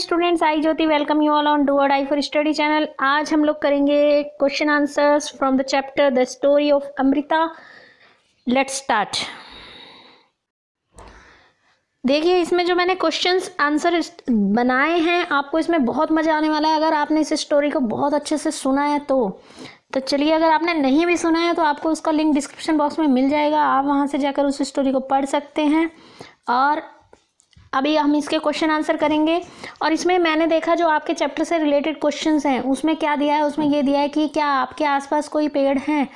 Students I Jyoti welcome you all on do or I for study channel आज हम लोग करेंगे question answers from the chapter the story of Amrita let's start देखिए इसमें जो मैंने क्वेश्चंस आंसर बनाए हैं आपको इसमें बहुत मज़ा आने वाला है अगर आपने इस स्टोरी को बहुत अच्छे से सुना है तो तो चलिए अगर आपने नहीं भी सुना है तो आपको उसका लिंक डिस्क्रिप्शन बॉक्स में मिल जाएगा आप वहाँ से जाकर उस स्टोरी को पढ़ सकते हैं और अभी हम इसके क्वेश्चन आंसर करेंगे और इसमें मैंने देखा जो आपके चैप्टर से रिलेटेड क्वेश्चन हैं उसमें क्या दिया है उसमें ये दिया है कि क्या आपके आसपास कोई पेड़ हैं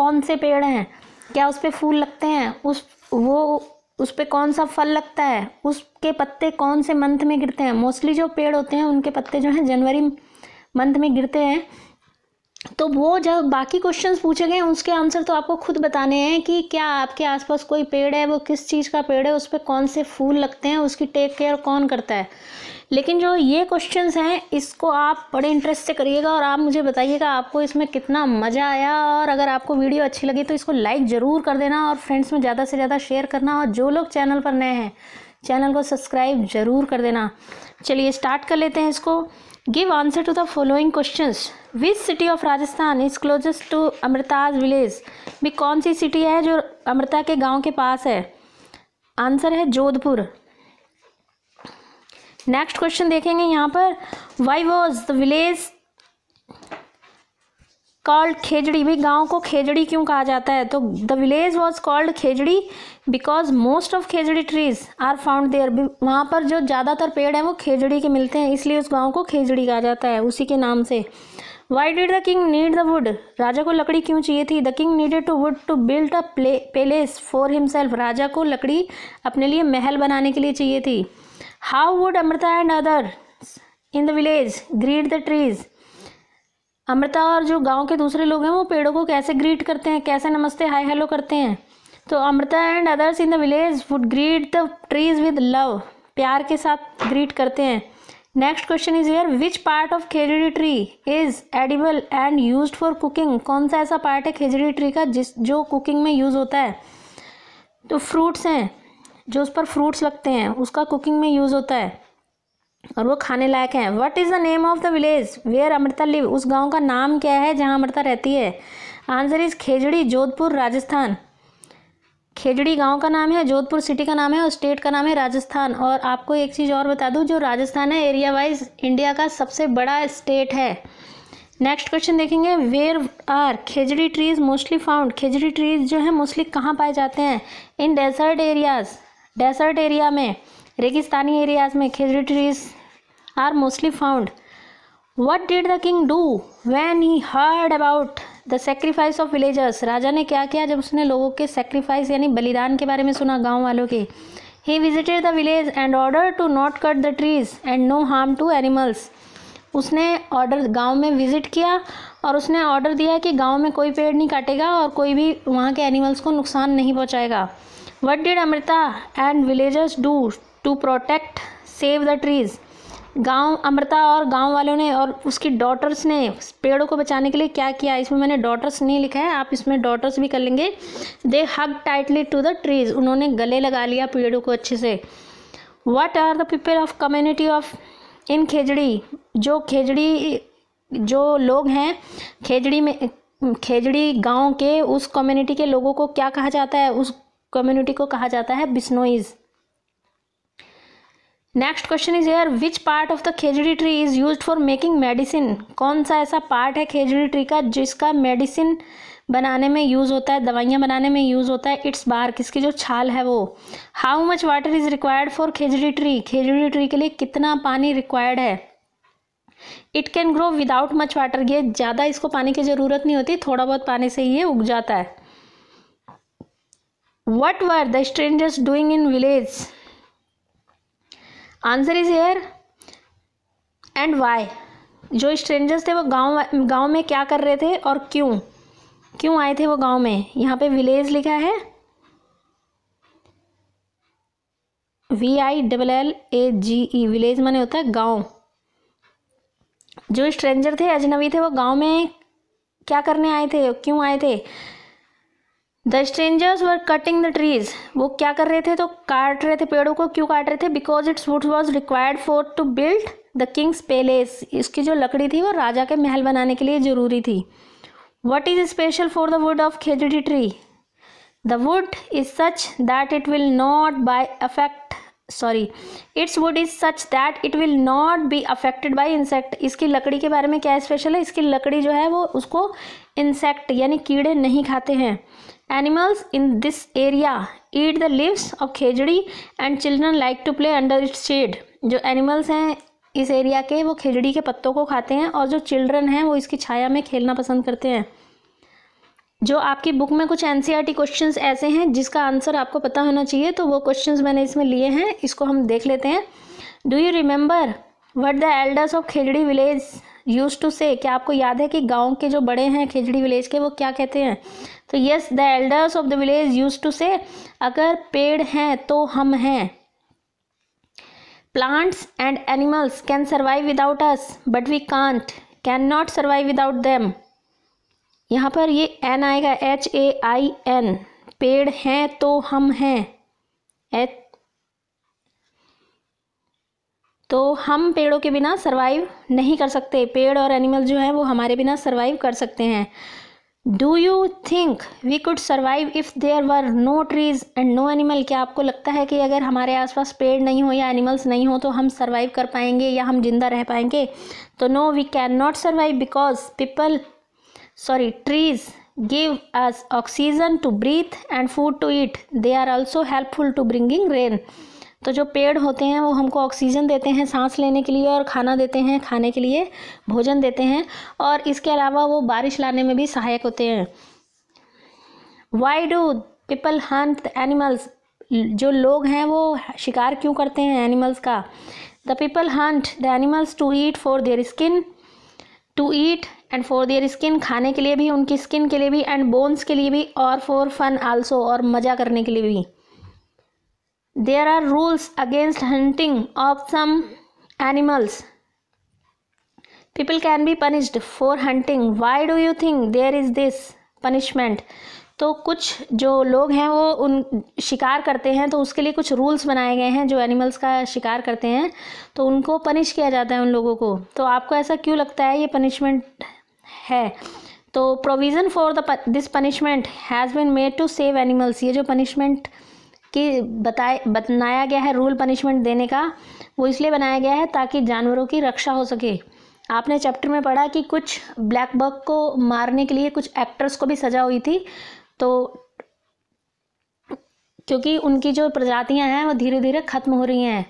कौन से पेड़ हैं क्या उस पर फूल लगते हैं उस वो उस पर कौन सा फल लगता है उसके पत्ते कौन से मंथ में गिरते हैं मोस्टली जो पेड़ होते हैं उनके पत्ते जो हैं जनवरी मंथ में गिरते हैं तो वो जब बाकी क्वेश्चंस पूछे गए उसके आंसर तो आपको खुद बताने हैं कि क्या आपके आसपास कोई पेड़ है वो किस चीज़ का पेड़ है उस पर कौन से फूल लगते हैं उसकी टेक केयर कौन करता है लेकिन जो ये क्वेश्चंस हैं इसको आप बड़े इंटरेस्ट से करिएगा और आप मुझे बताइएगा आपको इसमें कितना मज़ा आया और अगर आपको वीडियो अच्छी लगी तो इसको लाइक ज़रूर कर देना और फ्रेंड्स में ज़्यादा से ज़्यादा शेयर करना और जो लोग चैनल पर नए हैं चैनल को सब्सक्राइब जरूर कर देना चलिए स्टार्ट कर लेते हैं इसको give answer to the following question which city of Rajasthan is closest to Amrita's village भी कौन सी सिटी है जो अमृता के गांव के पास है आंसर है जोधपुर नेक्स्ट क्वेश्चन देखेंगे यहाँ पर why was the village called Khejri भी गांव को खेजड़ी क्यों कहा जाता है तो the village was called Khejri because most of khejri trees are found there वहाँ पर जो ज़्यादातर पेड़ हैं वो खेजड़ी के मिलते हैं इसलिए उस गांव को खेजड़ी कहा जाता है उसी के नाम से why did the king need the wood राजा को लकड़ी क्यों चाहिए थी the king needed to wood to build a palace for himself राजा को लकड़ी अपने लिए महल बनाने के लिए चाहिए थी how would Amrita and other in the village greet the trees Amrita और जो गांव के दूसरे लोग हैं वो पेड़ों को कैसे ग्रीट करते हैं कैसे नमस्ते हाय हेलो करते हैं तो Amrita and others in the village would greet the trees with love प्यार के साथ ग्रीट करते हैं next question is here which part of khejri tree is edible and use for cooking कौन सा ऐसा पार्ट है खेजड़ी ट्री का जिस जो कुकिंग में यूज़ होता है तो फ्रूट्स हैं जो उस पर फ्रूट्स लगते हैं उसका कुकिंग में यूज़ होता है और वो खाने लायक हैं what is the name of the village where Amrita live उस गांव का नाम क्या है जहां अमृता रहती है आंसर इज़ खेजड़ी जोधपुर राजस्थान खेजड़ी गांव का नाम है जोधपुर सिटी का नाम है और स्टेट का नाम है राजस्थान और आपको एक चीज़ और बता दूं जो राजस्थान है एरिया वाइज इंडिया का सबसे बड़ा स्टेट है नेक्स्ट क्वेश्चन देखेंगे where are khejri trees mostly found khejri trees जो है मोस्टली कहाँ पाए जाते हैं in desert areas desert area में रेगिस्तानी एरियाज में khejri trees are mostly found what did the king do when he heard about the sacrifice of villagers राजा ने क्या किया जब उसने लोगों के सेक्रीफाइस यानी बलिदान के बारे में सुना गाँव वालों के he visited the village and order to not cut the trees and no harm to animals उसने ऑर्डर गांव में विजिट किया और उसने ऑर्डर दिया कि गांव में कोई पेड़ नहीं काटेगा और कोई भी वहाँ के एनिमल्स को नुकसान नहीं पहुँचाएगा what did Amrita and villagers do to protect save the trees गांव अमृता और गांव वालों ने और उसकी डॉटर्स ने पेड़ों को बचाने के लिए क्या किया इसमें मैंने डॉटर्स नहीं लिखा है आप इसमें डॉटर्स भी कर लेंगे they hug tightly to the trees उन्होंने गले लगा लिया पेड़ों को अच्छे से what are the people of community of in Khejri जो खेजड़ी जो लोग हैं खेजड़ी में खेजड़ी गांव के उस कम्युनिटी के लोगों को क्या कहा जाता है उस कम्युनिटी को कहा जाता है Bishnois next question is here which part of the khejri tree is use for making medicine कौन सा ऐसा पार्ट है खेजड़ी ट्री का जिसका मेडिसिन बनाने में यूज़ होता है दवाइयाँ बनाने में यूज़ होता है इट्स बार्क इसकी जो छाल है वो how much water is required for khejri tree khejri tree के लिए कितना पानी रिक्वायर्ड है it can grow without much water ये ज़्यादा इसको पानी की ज़रूरत नहीं होती थोड़ा बहुत पानी से ये उग जाता है what were the strangers doing in village answer is here and why जो स्ट्रेंजर्स थे वो गांव गांव में क्या कर रहे थे और क्यों क्यों आए थे वो गांव में यहाँ पे विलेज लिखा है V I double L A G E village माने होता है गांव जो स्ट्रेंजर थे अजनबी थे वो गांव में क्या करने आए थे क्यों आए थे the strangers were cutting the trees वो क्या कर रहे थे तो काट रहे थे पेड़ों को क्यों काट रहे थे because its wood was required for to build the king's palace इसकी जो लकड़ी थी वो राजा के महल बनाने के लिए ज़रूरी थी what is special for the wood of khejri tree the wood is such that it will not by affect sorry its wood is such that it will not be affected by insect इसकी लकड़ी के बारे में क्या special है इसकी लकड़ी जो है वो उसको इंसेक्ट यानी कीड़े नहीं खाते हैं animals in this area eat the leaves of khejri and children like to play under its shade जो एनिमल्स हैं इस एरिया के वो खेजड़ी के पत्तों को खाते हैं और जो चिल्ड्रन हैं वो इसकी छाया में खेलना पसंद करते हैं जो आपकी बुक में कुछ एन क्वेश्चंस e ऐसे हैं जिसका आंसर आपको पता होना चाहिए तो वो क्वेश्चंस मैंने इसमें लिए हैं इसको हम देख लेते हैं do you remember what the elders of Khejri village use to say क्या आपको याद है कि गांव के जो बड़े हैं खिजड़ी विलेज के वो क्या कहते हैं तो yes the elders of the village use to say अगर पेड़ हैं तो हम हैं plants and animals can survive without us but we can't can not survive without them यहाँ पर ये एन आएगा एच ए आई एन पेड़ हैं तो हम हैं एच तो हम पेड़ों के बिना सरवाइव नहीं कर सकते पेड़ और एनिमल जो हैं वो हमारे बिना सरवाइव कर सकते हैं do you think we could survive if there were no trees and no animal क्या आपको लगता है कि अगर हमारे आसपास पेड़ नहीं हो या एनिमल्स नहीं हो तो हम सर्वाइव कर पाएंगे या हम जिंदा रह पाएंगे तो no we can not survive because people sorry trees give us oxygen to breathe and food to eat they are also helpful to bringing rain तो जो पेड़ होते हैं वो हमको ऑक्सीजन देते हैं सांस लेने के लिए और खाना देते हैं खाने के लिए भोजन देते हैं और इसके अलावा वो बारिश लाने में भी सहायक होते हैं why do people hunt animals जो लोग हैं वो शिकार क्यों करते हैं एनिमल्स का the people hunt the animals to eat for their skin to eat and for their skin खाने के लिए भी उनकी स्किन के लिए भी एंड बोन्स के लिए भी और फॉर फन आल्सो और मज़ा करने के लिए भी there are rules against hunting of some animals people can be punished for hunting why do you think there is this punishment तो कुछ जो लोग हैं वो उन शिकार करते हैं तो उसके लिए कुछ रूल्स बनाए गए हैं जो एनिमल्स का शिकार करते हैं तो उनको पनिश किया जाता है उन लोगों को तो आपको ऐसा क्यों लगता है ये पनिशमेंट है तो provision for the this punishment has been made to save animals ये जो पनिशमेंट कि बताए बनाया गया है रूल पनिशमेंट देने का वो इसलिए बनाया गया है ताकि जानवरों की रक्षा हो सके आपने चैप्टर में पढ़ा कि कुछ ब्लैक बग को मारने के लिए कुछ एक्टर्स को भी सजा हुई थी तो क्योंकि उनकी जो प्रजातियां हैं वो धीरे धीरे ख़त्म हो रही हैं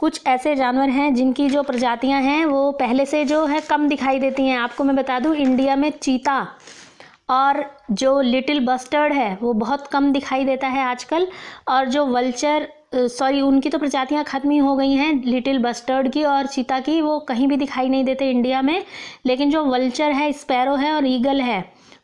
कुछ ऐसे जानवर हैं जिनकी जो प्रजातियां हैं वो पहले से जो है कम दिखाई देती हैं आपको मैं बता दूं इंडिया में चीता और जो लिटिल बस्टर्ड है वो बहुत कम दिखाई देता है आजकल और जो वल्चर सॉरी उनकी तो प्रजातियां ख़त्म ही हो गई हैं लिटिल बस्टर्ड की और चीता की वो कहीं भी दिखाई नहीं देते इंडिया में लेकिन जो वल्चर है स्पैरो है और ईगल है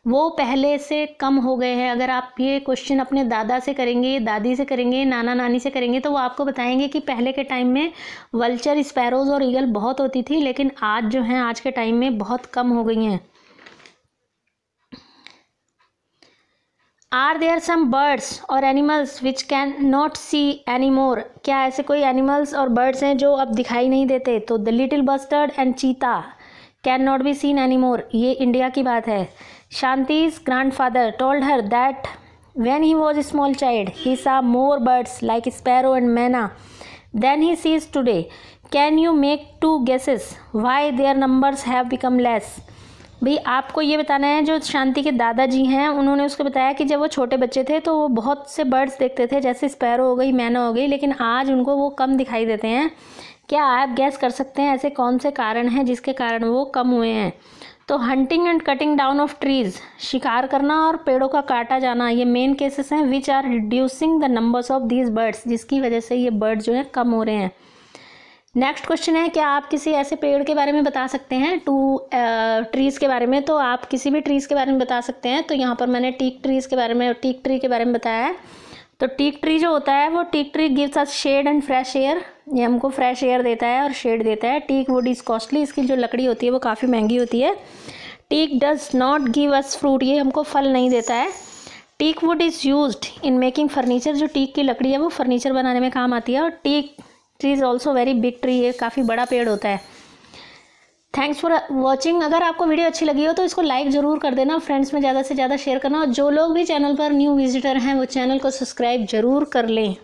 वो पहले से कम हो गए हैं अगर आप ये क्वेश्चन अपने दादा से करेंगे दादी से करेंगे नाना नानी से करेंगे तो वो आपको बताएंगे कि पहले के टाइम में वल्चर स्पैरोज और ईगल बहुत होती थी लेकिन आज जो हैं आज के टाइम में बहुत कम हो गई हैं आर देयर सम बर्ड्स और animals which can not see any more क्या ऐसे कोई एनिमल्स और बर्ड्स हैं जो अब दिखाई नहीं देते तो the little bustard and cheetah can not be seen any more ये इंडिया की बात है Shanti's grandfather told her that when he was a small child, he saw more birds like sparrow and manna than he sees today. Can you make two guesses why their numbers have become less? भाई आपको ये बताना है जो शांति के दादाजी हैं उन्होंने उसको बताया कि जब वो छोटे बच्चे थे तो वो बहुत से बर्ड्स देखते थे जैसे स्पैरो हो गई मैना हो गई लेकिन आज उनको वो कम दिखाई देते हैं क्या आप गैस कर सकते हैं ऐसे कौन से कारण हैं जिसके कारण वो कम हुए हैं तो hunting and cutting down of trees शिकार करना और पेड़ों का काटा जाना ये मेन केसेस हैं which are reducing the numbers of these birds जिसकी वजह से ये बर्ड जो है कम हो रहे हैं नेक्स्ट क्वेश्चन है क्या आप किसी ऐसे पेड़ के बारे में बता सकते हैं टू ट्रीज़ uh, के बारे में तो आप किसी भी ट्रीज़ के बारे में बता सकते हैं तो यहाँ पर मैंने टीक ट्रीज़ के बारे में टीक ट्री के बारे में बताया है तो टीक ट्री जो होता है वो teak tree gives us shade and fresh air ये हमको फ्रेश एयर देता है और शेड देता है टीक वुड इज़ कॉस्टली इसकी जो लकड़ी होती है वो काफ़ी महंगी होती है teak does not give us fruit ये हमको फल नहीं देता है teak wood is use in making furniture जो टीक की लकड़ी है वो फर्नीचर बनाने में काम आती है और teak tree is also very big tree ये काफ़ी बड़ा पेड़ होता है थैंक्स फॉर वॉचिंग अगर आपको वीडियो अच्छी लगी हो तो इसको लाइक ज़रूर कर देना फ्रेंड्स में ज़्यादा से ज़्यादा शेयर करना और जो लोग भी चैनल पर न्यू विजिटर हैं वो चैनल को सब्सक्राइब ज़रूर कर लें